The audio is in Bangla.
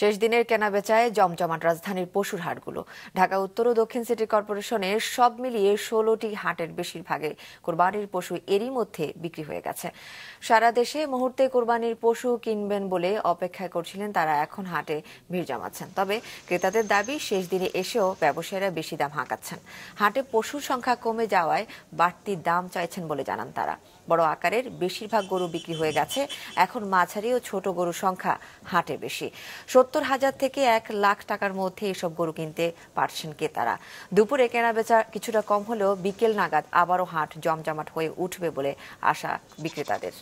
শেষ দিনের কেনাবেচায় জমজমাট রাজধানীর পশুর হাটগুলো ঢাকা উত্তর ও দক্ষিণ সিটি কর্পোরেশনের সব মিলিয়ে ষোলোটি হাটের বেশিরভাগে কোরবানির পশু এরই মধ্যে বিক্রি হয়ে গেছে সারা দেশে মুহূর্তে কোরবানির পশু কিনবেন বলে অপেক্ষা করছিলেন তারা এখন হাটে ভিড় জমাচ্ছেন তবে ক্রেতাদের দাবি শেষ দিনে এসেও ব্যবসায়ীরা বেশি দাম হাঁকাচ্ছেন হাটে পশুর সংখ্যা কমে যাওয়ায় বাড়তি দাম চাইছেন বলে জানান তারা বড় আকারের বেশিরভাগ গরু বিক্রি হয়ে গেছে এখন মাঝারি ও ছোট গরুর সংখ্যা হাটে বেশি সত্তর হাজার থেকে এক লাখ টাকার মধ্যে এসব গরু কিনতে পারছেন ক্রেতারা দুপুরে কেনাবেচা কিছুটা কম হলেও বিকেল নাগাদ আবারও হাট জমজমাট হয়ে উঠবে বলে আশা বিক্রেতাদের